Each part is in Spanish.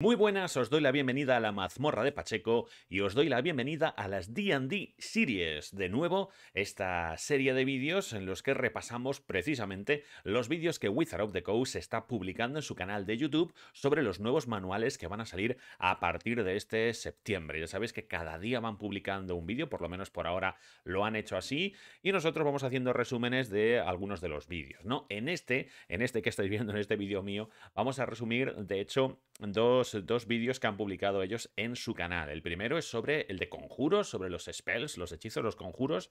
Muy buenas, os doy la bienvenida a la mazmorra de Pacheco y os doy la bienvenida a las D&D Series. De nuevo, esta serie de vídeos en los que repasamos precisamente los vídeos que Wizard of the Coast está publicando en su canal de YouTube sobre los nuevos manuales que van a salir a partir de este septiembre. Ya sabéis que cada día van publicando un vídeo, por lo menos por ahora lo han hecho así, y nosotros vamos haciendo resúmenes de algunos de los vídeos, ¿no? En este, en este que estáis viendo, en este vídeo mío, vamos a resumir, de hecho, dos dos vídeos que han publicado ellos en su canal. El primero es sobre el de conjuros, sobre los spells, los hechizos, los conjuros.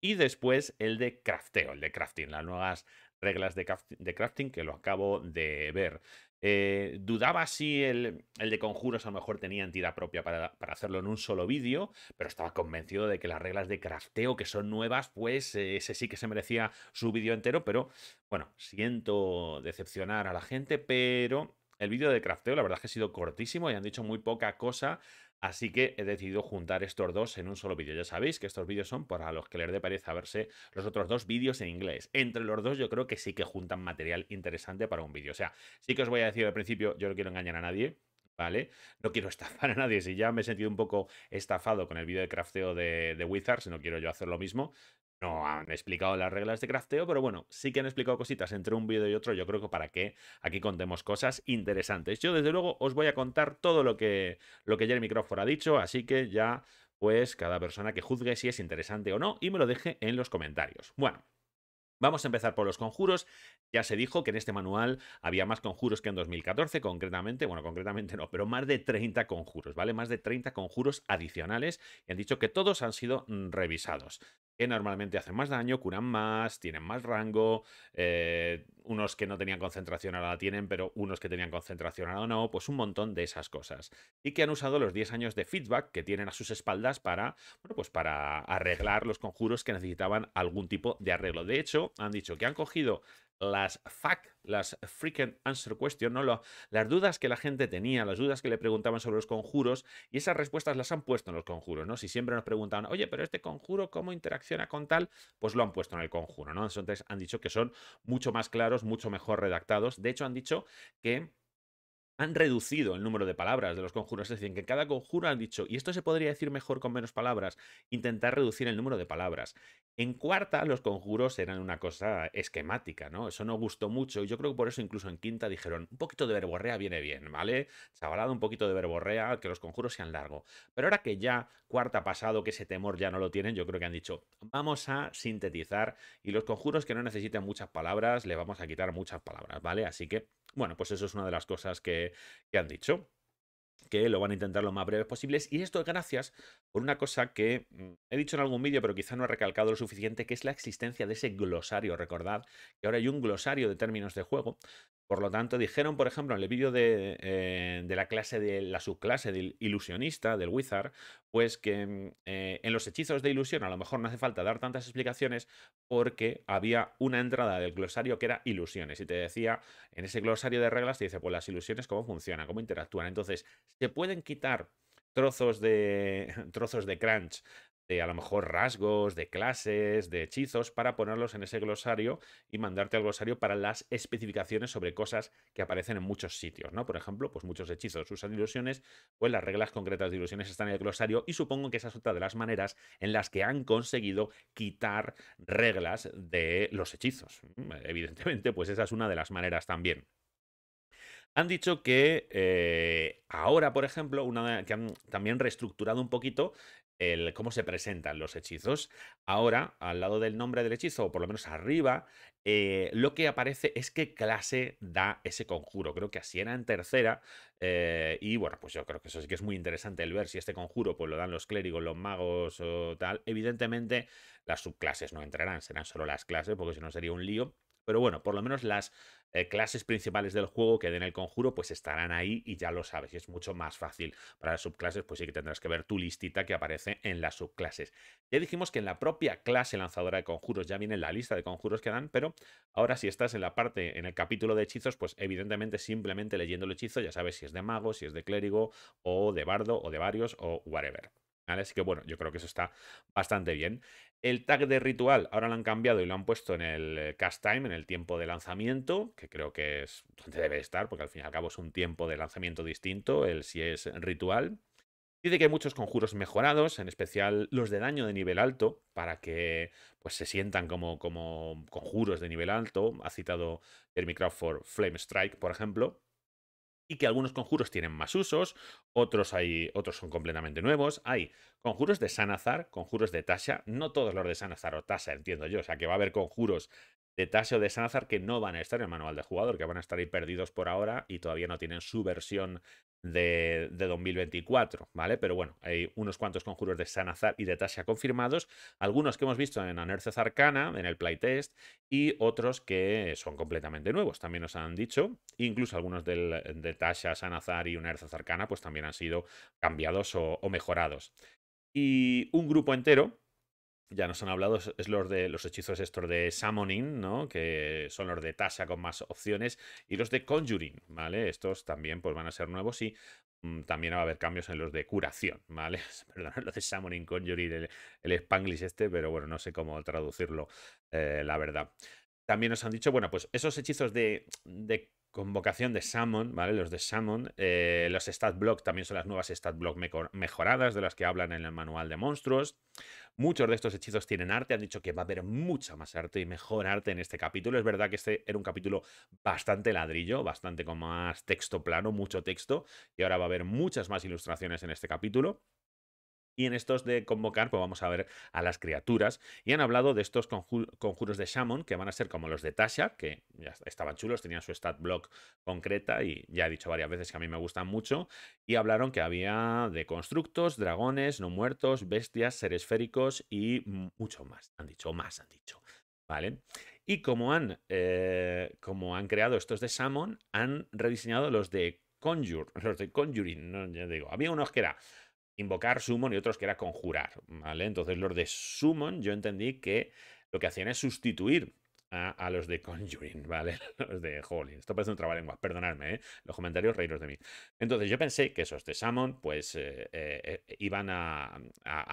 Y después el de crafteo, el de crafting, las nuevas reglas de, crafting que lo acabo de ver. Eh, dudaba si el, de conjuros a lo mejor tenía entidad propia para, hacerlo en un solo vídeo, pero estaba convencido de que las reglas de crafteo, que son nuevas, pues eh, ese sí que se merecía su vídeo entero, pero bueno, siento decepcionar a la gente, pero el vídeo de crafteo, la verdad es que ha sido cortísimo y han dicho muy poca cosa, así que he decidido juntar estos dos en un solo vídeo. Ya sabéis que estos vídeos son para los que les dé pereza verse los otros dos vídeos en inglés. Entre los dos yo creo que sí que juntan material interesante para un vídeo. O sea, sí que os voy a decir al principio, yo no quiero engañar a nadie, ¿vale? No quiero estafar a nadie. Si ya me he sentido un poco estafado con el vídeo de crafteo de, Wizard, si no quiero yo hacer lo mismo no han explicado las reglas de crafteo, pero bueno, sí que han explicado cositas entre un vídeo y otro. Yo creo que para que aquí contemos cosas interesantes. Yo, desde luego, os voy a contar todo lo que, lo que Jeremy Crawford ha dicho, así que ya, pues, cada persona que juzgue si es interesante o no y me lo deje en los comentarios. Bueno. Vamos a empezar por los conjuros. Ya se dijo que en este manual había más conjuros que en 2014, concretamente, bueno, concretamente no, pero más de 30 conjuros, ¿vale? Más de 30 conjuros adicionales y han dicho que todos han sido mm, revisados que normalmente hacen más daño, curan más, tienen más rango, eh, unos que no tenían concentración ahora la tienen, pero unos que tenían concentración ahora no, pues un montón de esas cosas. Y que han usado los 10 años de feedback que tienen a sus espaldas para, bueno, pues para arreglar los conjuros que necesitaban algún tipo de arreglo. De hecho, han dicho que han cogido las FAQ, las freaking Answer Question, ¿no? las dudas que la gente tenía, las dudas que le preguntaban sobre los conjuros, y esas respuestas las han puesto en los conjuros, ¿no? Si siempre nos preguntaban, oye, pero este conjuro, ¿cómo interacciona con tal? Pues lo han puesto en el conjuro, ¿no? Entonces han dicho que son mucho más claros, mucho mejor redactados. De hecho, han dicho que han reducido el número de palabras de los conjuros, es decir, que cada conjuro han dicho, y esto se podría decir mejor con menos palabras, intentar reducir el número de palabras. En cuarta, los conjuros eran una cosa esquemática, ¿no? Eso no gustó mucho. y Yo creo que por eso incluso en quinta dijeron, un poquito de verborrea viene bien, ¿vale? Chavalado, un poquito de verborrea, que los conjuros sean largos. Pero ahora que ya cuarta ha pasado, que ese temor ya no lo tienen, yo creo que han dicho, vamos a sintetizar y los conjuros que no necesitan muchas palabras, le vamos a quitar muchas palabras, ¿vale? Así que, bueno, pues eso es una de las cosas que, que han dicho que lo van a intentar lo más breves posibles. Y esto es gracias por una cosa que mm, he dicho en algún vídeo, pero quizá no he recalcado lo suficiente, que es la existencia de ese glosario. Recordad que ahora hay un glosario de términos de juego por lo tanto, dijeron, por ejemplo, en el vídeo eh, de, la clase de la subclase del ilusionista, del wizard, pues que mm, eh, en los hechizos de ilusión a lo mejor no hace falta dar tantas explicaciones porque había una entrada del glosario que era ilusiones y te decía, en ese glosario de reglas te dice, pues las ilusiones cómo funcionan, cómo interactúan. Entonces, se pueden quitar trozos de, trozos de crunch de a lo mejor rasgos, de clases, de hechizos, para ponerlos en ese glosario y mandarte al glosario para las especificaciones sobre cosas que aparecen en muchos sitios, ¿no? Por ejemplo, pues muchos hechizos usan ilusiones, pues las reglas concretas de ilusiones están en el glosario y supongo que esa es otra de las maneras en las que han conseguido quitar reglas de los hechizos. Mm, evidentemente, pues esa es una de las maneras también. Han dicho que eh, ahora, por ejemplo, una, que han también reestructurado un poquito el, cómo se presentan los hechizos. Ahora, al lado del nombre del hechizo, o por lo menos arriba, eh, lo que aparece es qué clase da ese conjuro. Creo que así era en tercera. Eh, y bueno, pues yo creo que eso sí que es muy interesante el ver si este conjuro pues lo dan los clérigos, los magos o tal. Evidentemente, las subclases no entrarán, serán solo las clases, porque si no sería un lío. Pero bueno, por lo menos las eh, clases principales del juego que den el conjuro, pues estarán ahí y ya lo sabes. Y es mucho más fácil. Para las subclases, pues sí que tendrás que ver tu listita que aparece en las subclases. Ya dijimos que en la propia clase lanzadora de conjuros ya viene la lista de conjuros que dan, pero ahora si estás en la parte, en el capítulo de hechizos, pues evidentemente simplemente leyendo el hechizo ya sabes si es de mago, si es de clérigo, o de bardo, o de varios, o whatever. Así que bueno, yo creo que eso está bastante bien. El tag de ritual ahora lo han cambiado y lo han puesto en el eh, cast time, en el tiempo de lanzamiento, que creo que es donde debe estar, porque al fin y al cabo es un tiempo de lanzamiento distinto, el si es ritual. Dice que hay muchos conjuros mejorados, en especial los de daño de nivel alto, para que pues, se sientan como, como conjuros de nivel alto. Ha citado Jeremy for Flame Strike, por ejemplo y que algunos conjuros tienen más usos, otros, hay, otros son completamente nuevos. Hay conjuros de Sanazar, conjuros de Tasha, no todos los de Sanazar o Tasha, entiendo yo, o sea que va a haber conjuros de Tasha o de Sanazar que no van a estar en el manual del jugador, que van a estar ahí perdidos por ahora y todavía no tienen su versión de, 2024, ¿vale? Pero bueno, hay unos cuantos conjuros de Sanazar y de Tasha confirmados, algunos que hemos visto en Anerza Arcana, en el playtest, y otros que son completamente nuevos, también nos han dicho, incluso algunos de Tasha, Sanazar y Erza Arcana, pues también han sido cambiados o mejorados. Y un grupo entero, ya nos han hablado, es los de los hechizos estos de Summoning, ¿no? Que son los de tasa con más opciones. Y los de Conjuring, ¿vale? Estos también pues, van a ser nuevos y mm, también va a haber cambios en los de curación, ¿vale? Perdón, los de Summoning, Conjuring, el, el, Spanglish este, pero bueno, no sé cómo traducirlo, eh, la verdad. También nos han dicho, bueno, pues esos hechizos de, de Convocación de Salmon, ¿vale? Los de Salmon. Eh, los los block también son las nuevas stat block mejoradas de las que hablan en el manual de monstruos. Muchos de estos hechizos tienen arte, han dicho que va a haber mucha más arte y mejor arte en este capítulo. Es verdad que este era un capítulo bastante ladrillo, bastante con más texto plano, mucho texto, y ahora va a haber muchas más ilustraciones en este capítulo. Y en estos de convocar, pues vamos a ver a las criaturas. Y han hablado de estos conjuros de Shaman, que van a ser como los de Tasha, que ya estaban chulos, tenían su stat block concreta y ya he dicho varias veces que a mí me gustan mucho. Y hablaron que había de constructos, dragones, no muertos, bestias, seres esféricos y mucho más. Han dicho, más han dicho. ¿Vale? Y como han, eh, como han creado estos de Shaman, han rediseñado los de Conjure, los de Conjuring, ya digo. Había unos que era invocar, summon y otros que era conjurar, ¿vale? Entonces los de summon yo entendí que lo que hacían es sustituir a, los de Conjuring, ¿vale? Los de Holy. Esto parece un trabalenguas, perdonadme, ¿eh? Los comentarios reinos de mí. Entonces yo pensé que esos de Summon, pues, eh, eh, eh, iban a,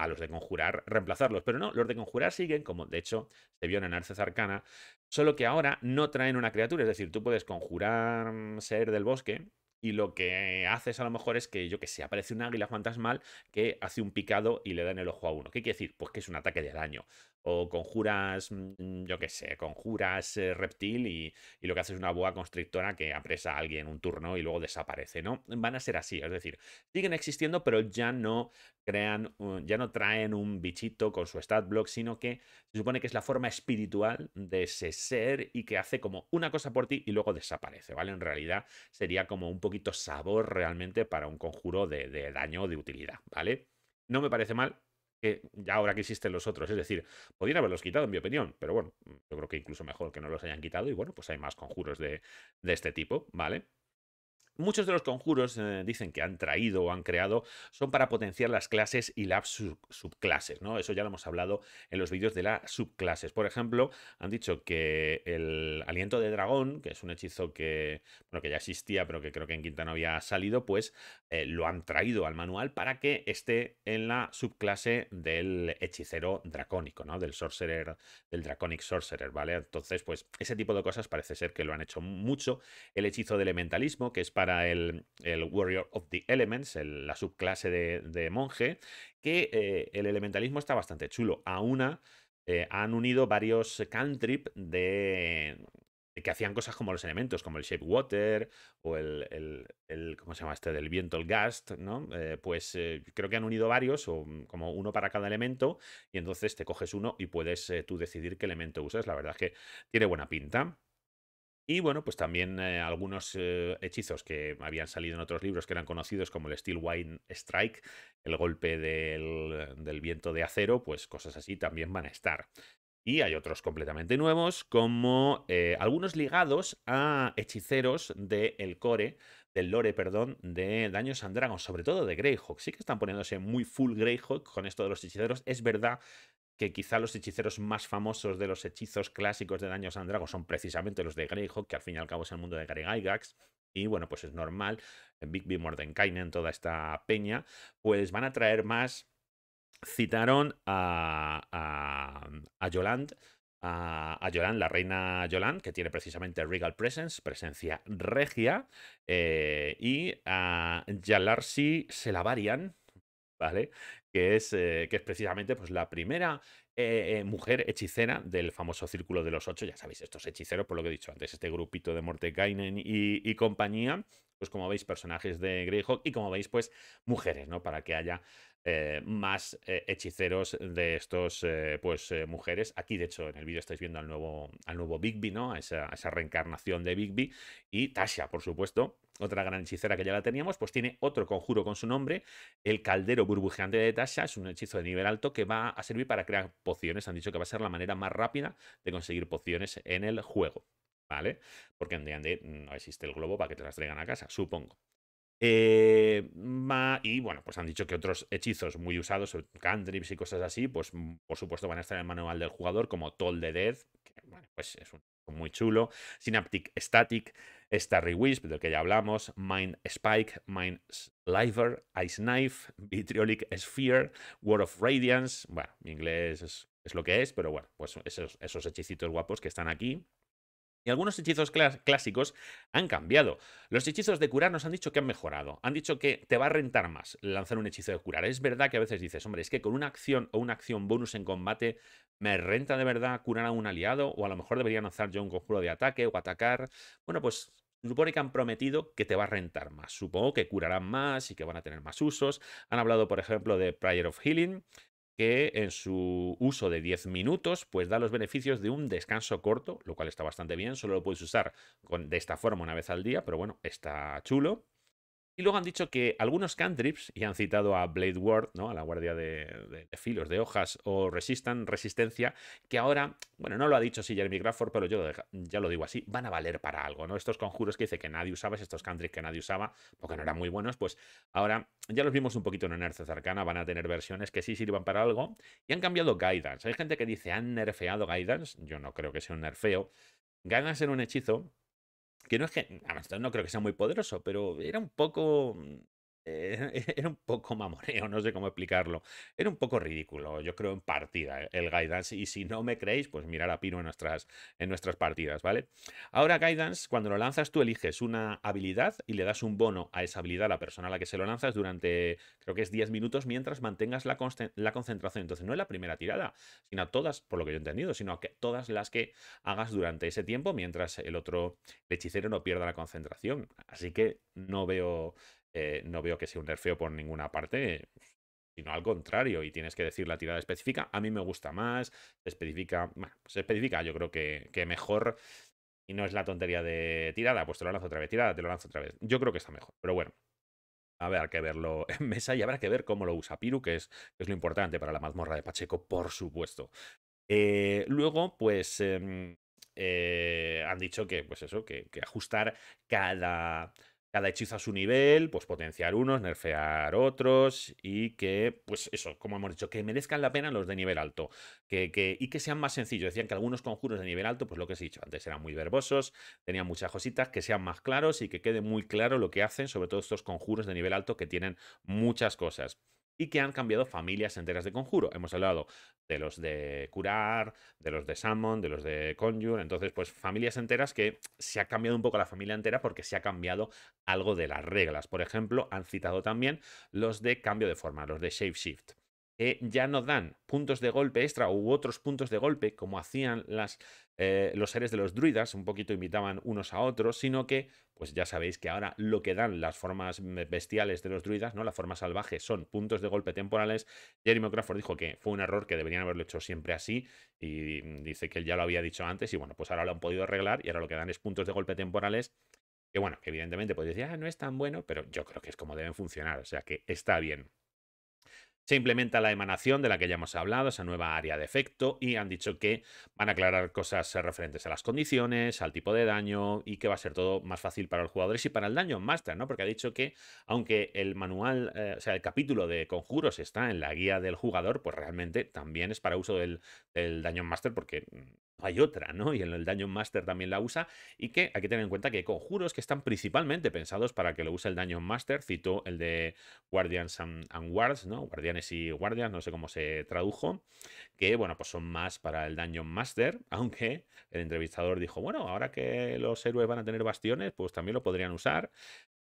los de Conjurar, reemplazarlos. Pero no, los de Conjurar siguen, como de hecho se vio en Arces Arcana, solo que ahora no traen una criatura. Es decir, tú puedes conjurar mm, ser del bosque y lo que haces a lo mejor es que, yo que sé, aparece un águila fantasmal que hace un picado y le da en el ojo a uno. ¿Qué quiere decir? Pues que es un ataque de daño o conjuras, mm, yo qué sé, conjuras eh, reptil y, lo que hace es una boa constrictora que apresa a alguien un turno y luego desaparece, ¿no? Van a ser así, es decir, siguen existiendo pero ya no crean, uh, ya no traen un bichito con su stat block, sino que se supone que es la forma espiritual de ese ser y que hace como una cosa por ti y luego desaparece, ¿vale? En realidad sería como un poquito sabor realmente para un conjuro de, daño de utilidad, ¿vale? No me parece mal, que ya ahora que existen los otros. Es decir, podrían haberlos quitado, en mi opinión, pero bueno, yo creo que incluso mejor que no los hayan quitado. Y bueno, pues hay más conjuros de, de este tipo, ¿vale? Muchos de los conjuros eh, dicen que han traído o han creado son para potenciar las clases y las subclases, ¿no? Eso ya lo hemos hablado en los vídeos de las subclases. Por ejemplo, han dicho que el aliento de dragón, que es un hechizo que, bueno, que ya existía, pero que creo que en Quinta no había salido, pues eh, lo han traído al manual para que esté en la subclase del hechicero dracónico, ¿no? Del sorcerer, del draconic sorcerer, ¿vale? Entonces, pues ese tipo de cosas parece ser que lo han hecho mucho. El hechizo de elementalismo, que es para para el, Warrior of the Elements, la subclase de, monje, que eh, el elementalismo está bastante chulo. A una eh, han unido varios cantrip de, que hacían cosas como los elementos, como el Shape Water o el, el, ¿cómo se llama este? Del viento, el Gust, eh, pues creo que han unido varios, o mm, como uno para cada elemento, y entonces te coges uno y puedes tú decidir qué elemento usas. La verdad es que tiene buena pinta. Y bueno, pues también eh, algunos eh, hechizos que habían salido en otros libros que eran conocidos como el Steel Wine Strike, el golpe del, viento de acero, pues cosas así también van a estar. Y hay otros completamente nuevos, como eh, algunos ligados a hechiceros del el core, del lore, perdón, de Daños and Dragons, sobre todo de Greyhawk. Sí que están poniéndose muy full Greyhawk con esto de los hechiceros. Es verdad que quizá los hechiceros más famosos de los hechizos clásicos de Daños and Dragons son precisamente los de Greyhawk, que al fin y al cabo es el mundo de Gregaigax, y bueno, pues es normal, en Big B Mordenkainen, toda esta peña, pues van a traer más. Citaron a, a, a a, la reina Yoland que tiene precisamente Regal Presence, presencia regia, eh, y a la Selavarian, ¿vale? Que es, eh, que es precisamente pues, la primera eh, eh, mujer hechicera del famoso Círculo de los Ocho. Ya sabéis, estos hechiceros, por lo que he dicho antes, este grupito de Mortegainen y, compañía, pues como veis, personajes de Greyhawk y como veis, pues mujeres, ¿no? Para que haya más hechiceros de estos, pues, mujeres. Aquí, de hecho, en el vídeo estáis viendo al nuevo, al nuevo Bigby, ¿no? esa, esa, reencarnación de Bigby y Tasha, por supuesto otra gran hechicera que ya la teníamos, pues tiene otro conjuro con su nombre, el caldero burbujeante de Tasha, es un hechizo de nivel alto que va a servir para crear pociones, han dicho que va a ser la manera más rápida de conseguir pociones en el juego, ¿vale? Porque en D&D no existe el globo para que te las traigan a casa, supongo. Eh, y bueno, pues han dicho que otros hechizos muy usados, eh, cantrips y cosas así, pues mm, por supuesto van a estar en el manual del jugador, como Toll de Death, que pues es un muy chulo, Synaptic Static, Starry Wisp, del que ya hablamos, Mind Spike, Mind Sliver, Ice Knife, Vitriolic Sphere, World of Radiance, bueno, mi inglés es, lo que es, pero bueno, pues esos, esos hechicitos guapos que están aquí. Y algunos hechizos clásicos han cambiado. Los hechizos de curar nos han dicho que han mejorado. Han dicho que te va a rentar más lanzar un hechizo de curar. Es verdad que a veces dices, hombre, es que con una acción o una acción bonus en combate me renta de verdad curar a un aliado o a lo mejor debería lanzar yo un conjuro de ataque o atacar. Bueno, pues supone que han prometido que te va a rentar más. Supongo que curarán más y que van a tener más usos. Han hablado, por ejemplo, de Prayer of Healing, que en su uso de 10 minutos pues da los beneficios de un descanso corto, lo cual está bastante bien, solo lo puedes usar con, de esta forma una vez al día, pero bueno, está chulo. Y luego han dicho que algunos cantrips, y han citado a Blade Ward, ¿no? a la guardia de, filos, de hojas, o Resistan, Resistencia, que ahora, bueno, no lo ha dicho si Jeremy Grafford, pero yo ya lo digo así, van a valer para algo. ¿no? Estos conjuros que dice que nadie usaba, estos cantrips que nadie usaba, porque no eran muy buenos, pues ahora ya los vimos un poquito en Enerce Cercana, van a tener versiones que sí sirvan para algo, y han cambiado Guidance. Hay gente que dice, han nerfeado Guidance, yo no creo que sea un nerfeo. Guidance en un hechizo que no es que, a no creo que sea muy poderoso, pero era un poco mm, era un poco mamoneo, no sé cómo explicarlo. Era un poco ridículo, yo creo, en partida eh, el guidance. Y si no me creéis, pues mirar a Pino en nuestras, en nuestras partidas, ¿vale? Ahora guidance, cuando lo lanzas, tú eliges una habilidad y le das un bono a esa habilidad a la persona a la que se lo lanzas durante, creo que es 10 minutos, mientras mantengas la, concentración. Entonces, no es la primera tirada, sino a todas, por lo que yo he entendido, sino a que todas las que hagas durante ese tiempo, mientras el otro hechicero no pierda la concentración. Así que no veo eh, no veo que sea un nerfeo por ninguna parte, sino al contrario, y tienes que decir la tirada específica. A mí me gusta más, se especifica, bueno, se especifica yo creo que, mejor y no es la tontería de tirada, pues te lo lanzo otra vez, tirada, te lo lanzo otra vez. Yo creo que está mejor, pero bueno. a Habrá que verlo en mesa y habrá que ver cómo lo usa Piru, que es, es lo importante para la mazmorra de Pacheco, por supuesto. Eh, luego, pues em, eh, han dicho que, pues eso, que ajustar cada, cada hechizo a su nivel, pues potenciar unos, nerfear otros y que, pues eso, como hemos dicho, que merezcan la pena los de nivel alto que, que, y que sean más sencillos. Decían que algunos conjuros de nivel alto, pues lo que he dicho antes, eran muy verbosos, tenían muchas cositas, que sean más claros y que quede muy claro lo que hacen, sobre todo estos conjuros de nivel alto que tienen muchas cosas y que han cambiado familias enteras de conjuro. Hemos hablado de los de curar, de los de Salmon, de los de conjure, entonces pues familias enteras que se ha cambiado un poco la familia entera porque se ha cambiado algo de las reglas. Por ejemplo, han citado también los de cambio de forma, los de shape shift. Que ya no dan puntos de golpe extra u otros puntos de golpe como hacían las eh, los seres de los druidas un poquito imitaban unos a otros, sino que, pues ya sabéis que ahora lo que dan las formas bestiales de los druidas, ¿no? La forma salvaje son puntos de golpe temporales. Jeremy Crawford dijo que fue un error que deberían haberlo hecho siempre así y mm, dice que él ya lo había dicho antes y bueno, pues ahora lo han podido arreglar y ahora lo que dan es puntos de golpe temporales. Que bueno, evidentemente pues decir, ah, no es tan bueno, pero yo creo que es como deben funcionar, o sea que está bien. Se implementa la emanación de la que ya hemos hablado, esa nueva área de efecto, y han dicho que van a aclarar cosas eh, referentes a las condiciones, al tipo de daño y que va a ser todo más fácil para los jugadores y para el daño master, ¿no? Porque ha dicho que aunque el manual, eh, o sea, el capítulo de conjuros está en la guía del jugador, pues realmente también es para uso del, del daño master porque mm, hay otra, ¿no? Y en el Dungeon Master también la usa. Y que hay que tener en cuenta que hay conjuros que están principalmente pensados para que lo use el Dungeon Master. cito el de Guardians and, Guards, ¿no? Guardianes y Guardias, no sé cómo se tradujo. Que, bueno, pues son más para el Dungeon Master. Aunque el entrevistador dijo, bueno, ahora que los héroes van a tener bastiones, pues también lo podrían usar.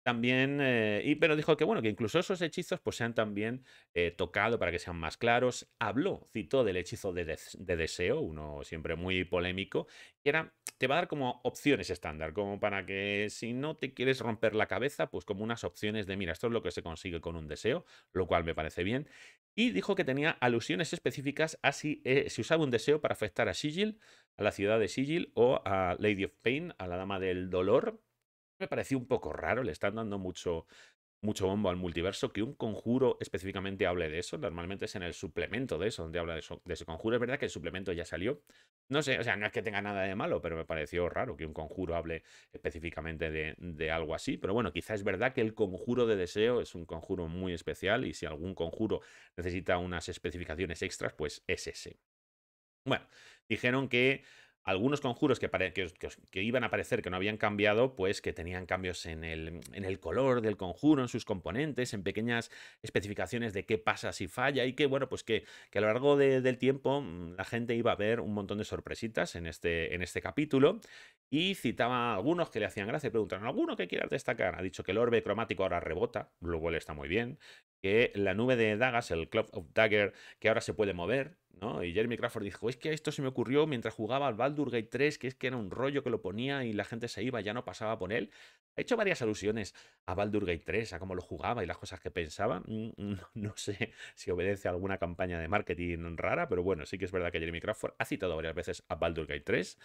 También, eh, y, pero dijo que bueno, que incluso esos hechizos pues se han también eh, tocado para que sean más claros. Habló, citó del hechizo de, deseo, uno siempre muy polémico, que era, te va a dar como opciones estándar, como para que si no te quieres romper la cabeza, pues como unas opciones de, mira, esto es lo que se consigue con un deseo, lo cual me parece bien. Y dijo que tenía alusiones específicas a si eh, usaba un deseo para afectar a Sigil, a la ciudad de Sigil, o a Lady of Pain, a la dama del dolor, me pareció un poco raro, le están dando mucho, mucho bombo al multiverso, que un conjuro específicamente hable de eso. Normalmente es en el suplemento de eso, donde habla de, ese conjuro. Es verdad que el suplemento ya salió. No sé, o sea, no es que tenga nada de malo, pero me pareció raro que un conjuro hable específicamente de, de algo así. Pero bueno, quizá es verdad que el conjuro de deseo es un conjuro muy especial y si algún conjuro necesita unas especificaciones extras, pues es ese. Bueno, dijeron que algunos conjuros que, iban a parecer que no habían cambiado, pues que tenían cambios en el, color del conjuro, en sus componentes, en pequeñas especificaciones de qué pasa si falla y que, bueno, pues que, a lo largo del tiempo mm, la gente iba a ver un montón de sorpresitas este, en este, capítulo y citaba a algunos que le hacían gracia y preguntaron, ¿alguno que quieras destacar? Ha dicho que el orbe cromático ahora rebota, luego le está muy bien, que la nube de dagas, el Club of Dagger, que ahora se puede mover, ¿no? Y Jeremy Crawford dijo, es que esto se me ocurrió mientras jugaba al Baldur Gate 3, que es que era un rollo que lo ponía y la gente se iba, ya no pasaba por él. Ha hecho varias alusiones a Baldur Gate 3, a cómo lo jugaba y las cosas que pensaba. Mm, mm, no sé si obedece a alguna campaña de marketing rara, pero bueno, sí que es verdad que Jeremy Crawford ha citado varias veces a Baldur Gate 3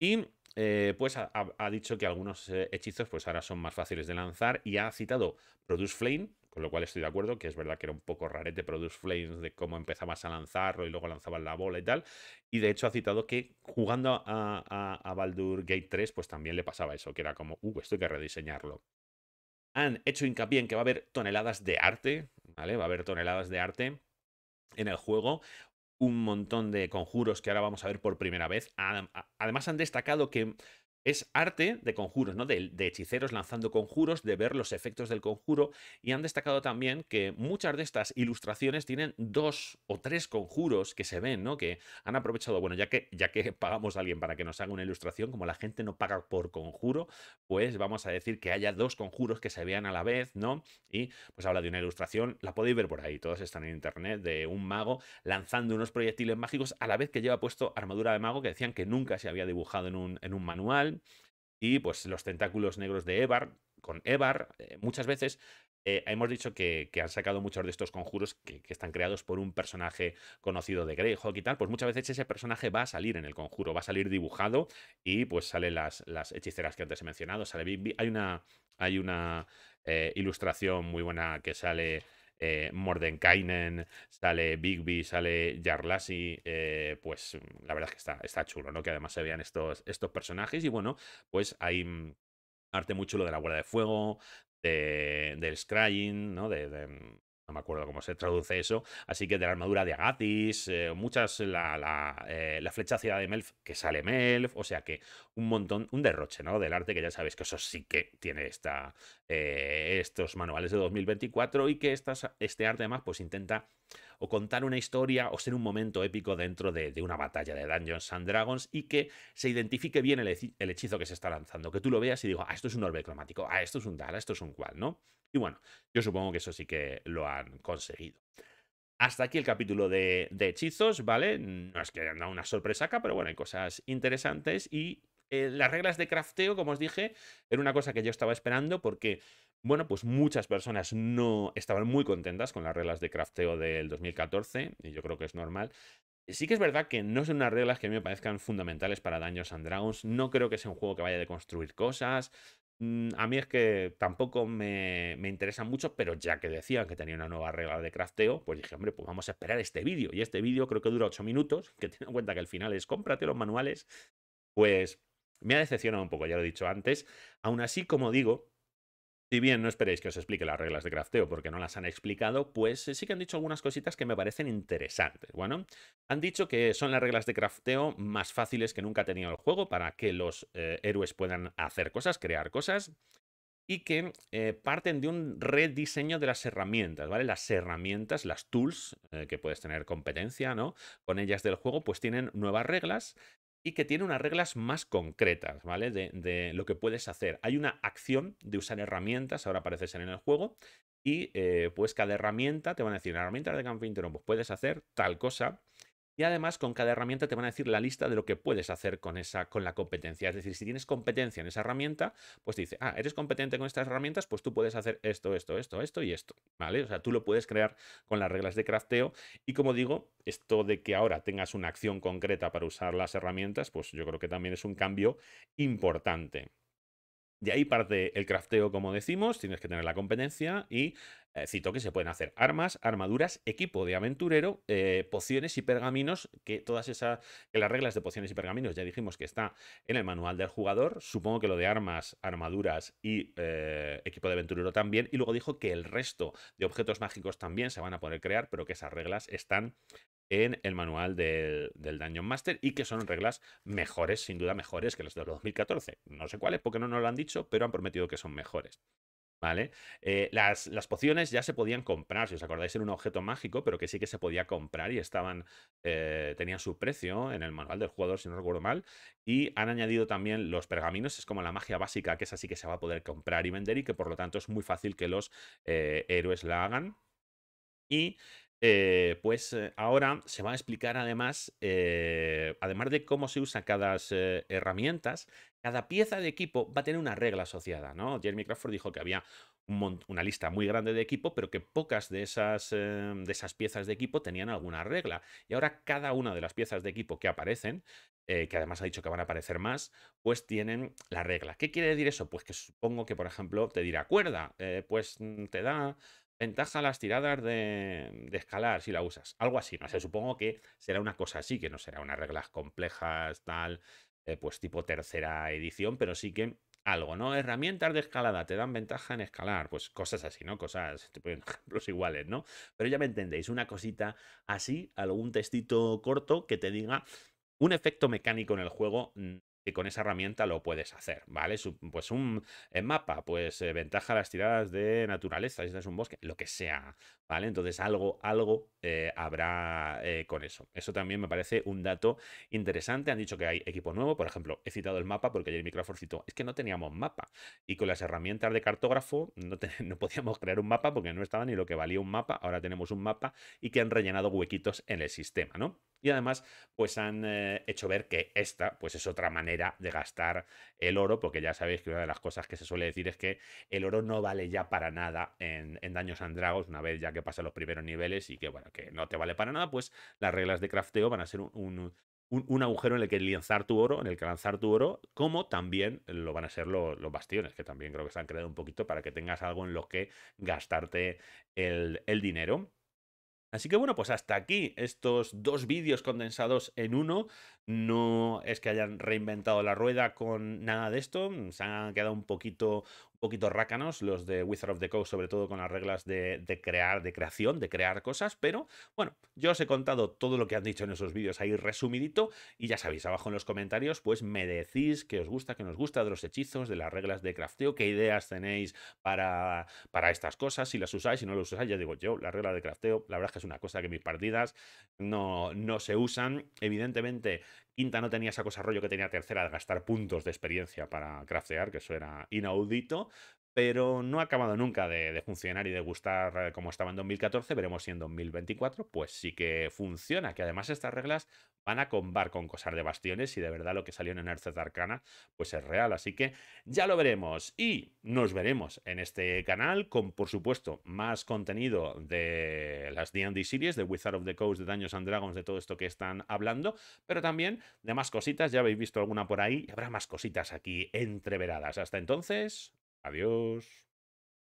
y eh, pues ha, dicho que algunos eh, hechizos pues ahora son más fáciles de lanzar y ha citado Produce Flame, con lo cual estoy de acuerdo que es verdad que era un poco rarete Produce Flames de cómo empezabas a lanzarlo y luego lanzabas la bola y tal. Y de hecho ha citado que jugando a, Baldur Gate 3 pues también le pasaba eso, que era como, uh, esto hay que rediseñarlo. Han hecho hincapié en que va a haber toneladas de arte, ¿vale? Va a haber toneladas de arte en el juego un montón de conjuros que ahora vamos a ver por primera vez. Además han destacado que es arte de conjuros, ¿no? De, de, hechiceros lanzando conjuros, de ver los efectos del conjuro. Y han destacado también que muchas de estas ilustraciones tienen dos o tres conjuros que se ven, ¿no? Que han aprovechado, bueno, ya que, ya que pagamos a alguien para que nos haga una ilustración, como la gente no paga por conjuro, pues vamos a decir que haya dos conjuros que se vean a la vez, ¿no? Y pues habla de una ilustración, la podéis ver por ahí, todas están en internet, de un mago lanzando unos proyectiles mágicos a la vez que lleva puesto armadura de mago que decían que nunca se había dibujado en un, en un manual y pues los tentáculos negros de Evar, con Evar, eh, muchas veces eh, hemos dicho que, han sacado muchos de estos conjuros que, están creados por un personaje conocido de Greyhawk y tal, pues muchas veces ese personaje va a salir en el conjuro, va a salir dibujado y pues salen las, hechiceras que antes he mencionado, sale hay una, hay una eh, ilustración muy buena que sale eh, Mordenkainen, sale Bigby, sale Jarlassi, eh, pues mm, la verdad es que está, está chulo, ¿no? Que además se vean estos, estos personajes y bueno, pues hay mm, arte mucho lo de la Guarda de Fuego, de, del Scrying, ¿no? de, mm, no me acuerdo cómo se traduce eso, así que de la armadura de Agatis, eh, muchas, la, la, eh, la, flecha ciudad de Melf, que sale Melf, o sea que un montón, un derroche, ¿no? Del arte que ya sabéis que eso sí que tiene esta, eh, estos manuales de 2024 y que este arte además pues intenta o contar una historia o ser un momento épico dentro de, una batalla de Dungeons and Dragons y que se identifique bien el, hechizo que se está lanzando, que tú lo veas y digo, ah, esto es un orbe cromático, ah, esto es un dal, esto es un cual, ¿no? Y bueno, yo supongo que eso sí que lo han conseguido. Hasta aquí el capítulo de, de hechizos, ¿vale? No es que haya dado una sorpresa acá, pero bueno, hay cosas interesantes y eh, las reglas de crafteo, como os dije, era una cosa que yo estaba esperando porque, bueno, pues muchas personas no estaban muy contentas con las reglas de crafteo del 2014, y yo creo que es normal. Sí que es verdad que no son unas reglas que a mí me parezcan fundamentales para Daños and Dragons. No creo que sea un juego que vaya de construir cosas. Mm, a mí es que tampoco me, me, interesa mucho, pero ya que decían que tenía una nueva regla de crafteo, pues dije, hombre, pues vamos a esperar este vídeo. Y este vídeo creo que dura 8 minutos, que teniendo en cuenta que el final es cómprate los manuales. Pues me ha decepcionado un poco, ya lo he dicho antes. Aún así, como digo, si bien no esperéis que os explique las reglas de crafteo porque no las han explicado, pues eh, sí que han dicho algunas cositas que me parecen interesantes. Bueno, han dicho que son las reglas de crafteo más fáciles que nunca ha tenido el juego para que los eh, héroes puedan hacer cosas, crear cosas y que eh, parten de un rediseño de las herramientas, ¿vale? Las herramientas, las tools que puedes tener competencia, ¿no? Con ellas del juego, pues tienen nuevas reglas y que tiene unas reglas más concretas, ¿vale? De, lo que puedes hacer. Hay una acción de usar herramientas, ahora parece ser en el juego, y eh, pues cada herramienta te van a decir, la herramienta de Campo Interno, pues puedes hacer tal cosa, y además, con cada herramienta te van a decir la lista de lo que puedes hacer con, esa, con la competencia. Es decir, si tienes competencia en esa herramienta, pues dice, ah, eres competente con estas herramientas, pues tú puedes hacer esto, esto, esto, esto y esto. ¿Vale? O sea, tú lo puedes crear con las reglas de crafteo. Y como digo, esto de que ahora tengas una acción concreta para usar las herramientas, pues yo creo que también es un cambio importante. De ahí parte el crafteo, como decimos, tienes que tener la competencia y eh, cito que se pueden hacer armas, armaduras, equipo de aventurero, eh, pociones y pergaminos, que todas esas, que las reglas de pociones y pergaminos ya dijimos que está en el manual del jugador, supongo que lo de armas, armaduras y eh, equipo de aventurero también, y luego dijo que el resto de objetos mágicos también se van a poder crear, pero que esas reglas están en el manual del, del Dungeon Master y que son reglas mejores, sin duda mejores que las de 2014. No sé cuáles porque no nos lo han dicho, pero han prometido que son mejores. ¿Vale? Eh, las, pociones ya se podían comprar, si os acordáis, era un objeto mágico, pero que sí que se podía comprar y estaban, eh, tenían su precio en el manual del jugador, si no recuerdo mal. Y han añadido también los pergaminos, es como la magia básica, que es así que se va a poder comprar y vender y que por lo tanto es muy fácil que los eh, héroes la hagan. Y eh, pues eh, ahora se va a explicar además, eh, además de cómo se usa cada herramienta herramientas, cada pieza de equipo va a tener una regla asociada, ¿no? Jeremy Crawford dijo que había una lista muy grande de equipo, pero que pocas de esas, de esas piezas de equipo tenían alguna regla. Y ahora cada una de las piezas de equipo que aparecen que además ha dicho que van a aparecer más, pues tienen la regla. ¿Qué quiere decir eso? Pues que supongo que, por ejemplo, te dirá cuerda, pues mm, te da Ventaja a las tiradas de, escalar si la usas. Algo así, no sé, supongo que será una cosa así, que no será unas reglas complejas, tal, eh, pues tipo tercera edición, pero sí que algo, ¿no? Herramientas de escalada te dan ventaja en escalar, pues cosas así, ¿no? Cosas, ejemplos iguales, ¿no? Pero ya me entendéis, una cosita así, algún textito corto que te diga un efecto mecánico en el juego mm, con esa herramienta lo puedes hacer, ¿vale? Pues un mapa, pues eh, ventaja a las tiradas de naturaleza, si es un bosque, lo que sea, ¿vale? Entonces algo, algo eh, habrá eh, con eso. Eso también me parece un dato interesante. Han dicho que hay equipo nuevo, por ejemplo, he citado el mapa porque ayer Microsoft citó, es que no teníamos mapa y con las herramientas de cartógrafo no podíamos crear un mapa porque no estaba ni lo que valía un mapa, ahora tenemos un mapa y que han rellenado huequitos en el sistema, ¿no? Y además, pues han eh, hecho ver que esta, pues es otra manera de gastar el oro, porque ya sabéis que una de las cosas que se suele decir es que el oro no vale ya para nada en, en Daños and dragos una vez ya que pasa los primeros niveles y que, bueno, que no te vale para nada, pues las reglas de crafteo van a ser un, un un, agujero en el que lanzar tu oro, en el que lanzar tu oro, como también lo van a ser los bastiones, que también creo que se han creado un poquito para que tengas algo en lo que gastarte el, el dinero. Así que bueno, pues hasta aquí estos dos vídeos condensados en uno. No es que hayan reinventado la rueda con nada de esto, se han quedado un poquito, poquito rácanos los de Wizard of the Coast, sobre todo con las reglas de, crear, de creación, de crear cosas, pero bueno, yo os he contado todo lo que han dicho en esos vídeos ahí resumidito y ya sabéis, abajo en los comentarios pues me decís que os gusta, que nos gusta de los hechizos, de las reglas de crafteo, qué ideas tenéis para, para estas cosas, si las usáis, si no las usáis, ya digo yo, la regla de crafteo, la verdad es que es una cosa que mis partidas no, no se usan, evidentemente Inta no tenía esa cosa rollo que tenía tercera de gastar puntos de experiencia para craftear, que eso era inaudito, pero no ha acabado nunca de, funcionar y de gustar eh, como estaba en 2014, veremos si en 2024 pues sí que funciona, que además estas reglas van a combar con cosas de bastiones y de verdad lo que salió en Earth Arcana pues es real, así que ya lo veremos y nos veremos en este canal con por supuesto más contenido de las D&D series, de Wizard of the Coast, de Daños and Dragons, de todo esto que están hablando, pero también de más cositas, ya habéis visto alguna por ahí habrá más cositas aquí entreveradas. Hasta entonces, Adiós.